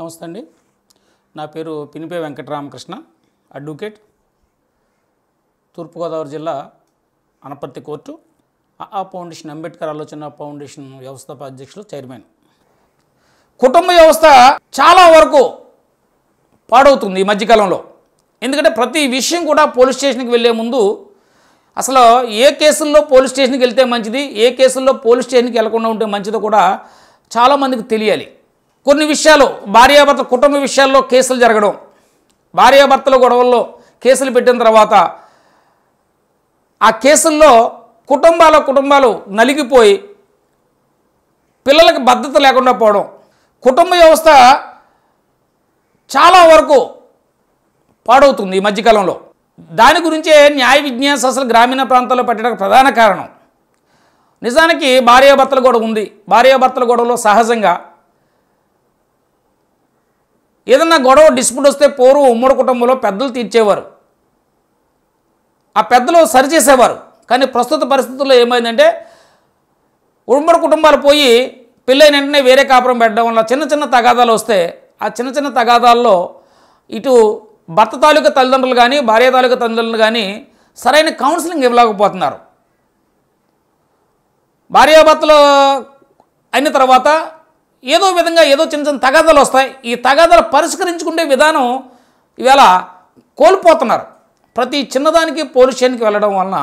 నమస్తే అండి నా పేరు పినిపే వెంకటరామకృష్ణ అడ్వకేట్ తూర్పుగోదావరి జిల్లా అనపర్తి కోర్టు ఆ ఫౌండేషన్ అంబేద్కర్ ఆలోచన ఫౌండేషన్ వ్యవస్థాప అధ్యక్షులు చైర్మన్ కుటుంబ వ్యవస్థ చాలా వరకు పాడవుతుంది ఈ మధ్యకాలంలో ఎందుకంటే ప్రతి విషయం కూడా పోలీస్ స్టేషన్కి వెళ్ళే ముందు అసలు ఏ కేసుల్లో పోలీస్ స్టేషన్కి వెళ్తే మంచిది ఏ కేసుల్లో పోలీస్ స్టేషన్కి వెళ్లకుండా ఉంటే మంచిదో కూడా చాలామందికి తెలియాలి కొన్ని విషయాలు భార్యాభర్త కుటుంబ విషయాల్లో కేసులు జరగడం భార్యాభర్తల గొడవల్లో కేసులు పెట్టిన తర్వాత ఆ కేసుల్లో కుటుంబాల కుటుంబాలు నలిగిపోయి పిల్లలకు భద్రత లేకుండా పోవడం కుటుంబ వ్యవస్థ చాలా వరకు పాడవుతుంది ఈ మధ్యకాలంలో దాని గురించే న్యాయ విజ్ఞాస అసలు గ్రామీణ ప్రాంతాల్లో పెట్టడానికి ప్రధాన కారణం నిజానికి భార్యాభర్తల గొడవ ఉంది భార్యాభర్తల గొడవలో సహజంగా ఏదన్నా గొడవ డిస్ప్యూట్ వస్తే పూర్వం ఉమ్మడి కుటుంబంలో పెద్దలు తీర్చేవారు ఆ పెద్దలు సరిచేసేవారు కానీ ప్రస్తుత పరిస్థితుల్లో ఏమైందంటే ఉమ్మడి కుటుంబాలు పోయి పెళ్ళైన వెంటనే వేరే కాపురం పెట్టడం వల్ల చిన్న చిన్న తగాదాలు వస్తే ఆ చిన్న చిన్న తగాదాల్లో ఇటు భర్త తాలూకా తల్లిదండ్రులు కానీ భార్య తాలూకా తల్లిదండ్రులు కానీ సరైన కౌన్సిలింగ్ ఇవ్వలేకపోతున్నారు భార్యాభర్తలు అయిన తర్వాత ఏదో విధంగా ఏదో చిన్న చిన్న తగాదాలు వస్తాయి ఈ తగాదాలు పరిష్కరించుకునే విధానం ఇవాళ కోల్పోతున్నారు ప్రతి చిన్నదానికి పోలీస్ స్టేషన్కి వెళ్ళడం వలన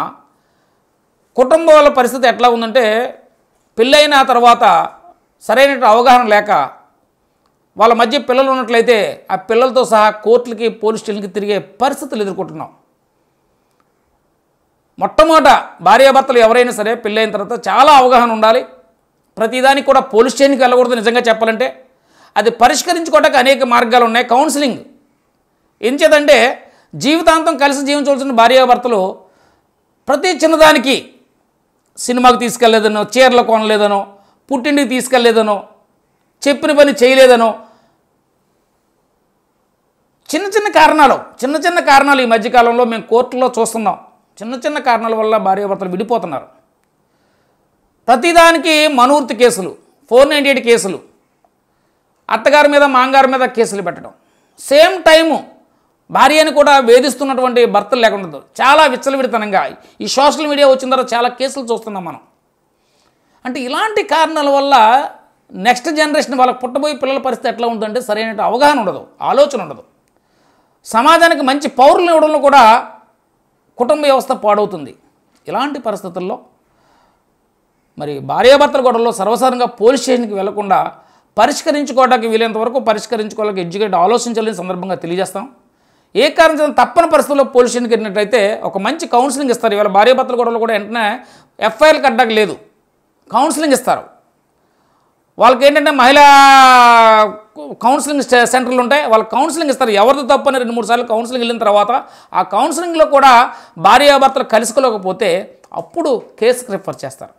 కుటుంబాల పరిస్థితి ఎట్లా ఉందంటే పెళ్ళైన తర్వాత సరైన అవగాహన లేక వాళ్ళ మధ్య పిల్లలు ఉన్నట్లయితే ఆ పిల్లలతో సహా కోర్టులకి పోలీస్ స్టేషన్కి తిరిగే పరిస్థితులు ఎదుర్కొంటున్నాం మొట్టమొదట భార్యాభర్తలు ఎవరైనా సరే పెళ్ళైన తర్వాత చాలా అవగాహన ఉండాలి ప్రతిదానికి కూడా పోలీస్ స్టేషన్కి వెళ్ళకూడదు నిజంగా చెప్పాలంటే అది పరిష్కరించుకోవడానికి అనేక మార్గాలు ఉన్నాయి కౌన్సిలింగ్ ఏం చేదంటే జీవితాంతం కలిసి జీవించవలసిన భార్యాభర్తలు ప్రతి చిన్నదానికి సినిమాకు తీసుకెళ్ళలేదనో చీరలు కొనలేదనో పుట్టింటికి తీసుకెళ్ళలేదనో చెప్పిన పని చేయలేదనో చిన్న చిన్న కారణాలు చిన్న చిన్న కారణాలు ఈ మధ్యకాలంలో మేము కోర్టులో చూస్తున్నాం చిన్న చిన్న కారణాల వల్ల భార్యాభర్తలు విడిపోతున్నారు ప్రతిదానికి మనూర్తి కేసులు ఫోర్ నైంటీ ఎయిట్ కేసులు అత్తగారి మీద మాంగారి మీద కేసులు పెట్టడం సేమ్ టైము భార్యని కూడా వేధిస్తున్నటువంటి భర్తలు లేకుండా చాలా విచ్చలవిడితనంగా ఈ సోషల్ మీడియా వచ్చిన తర్వాత చాలా కేసులు చూస్తున్నాం మనం అంటే ఇలాంటి కారణాల వల్ల నెక్స్ట్ జనరేషన్ వాళ్ళకి పుట్టబోయే పిల్లల పరిస్థితి ఎట్లా ఉందంటే సరైన అవగాహన ఉండదు ఆలోచన ఉండదు సమాజానికి మంచి పౌరులు ఇవ్వడంలో కూడా కుటుంబ వ్యవస్థ పాడవుతుంది ఇలాంటి పరిస్థితుల్లో మరి భార్యాభర్తల గొడవలో సర్వసాధారణంగా పోలీస్ స్టేషన్కి వెళ్లకుండా పరిష్కరించుకోవడానికి వీలైనంత వరకు పరిష్కరించుకోవడానికి ఎడ్యుకేట్ ఆలోచించాలని సందర్భంగా తెలియజేస్తాం ఏ కారణం తప్పని పరిస్థితుల్లో పోలీస్ స్టేషన్కి వెళ్ళినట్టయితే ఒక మంచి కౌన్సిలింగ్ ఇస్తారు ఇవాళ భార్యాభర్తల గొడవలు కూడా వెంటనే ఎఫ్ఐఆర్లు కట్టడానికి లేదు కౌన్సిలింగ్ ఇస్తారు వాళ్ళకి ఏంటంటే మహిళా కౌన్సిలింగ్ సెంటర్లు ఉంటాయి వాళ్ళు కౌన్సిలింగ్ ఇస్తారు ఎవరిది తప్పని రెండు మూడు సార్లు కౌన్సిలింగ్ వెళ్ళిన తర్వాత ఆ కౌన్సిలింగ్లో కూడా భార్యాభర్తలు కలుసుకోలేకపోతే అప్పుడు కేసు రిఫర్ చేస్తారు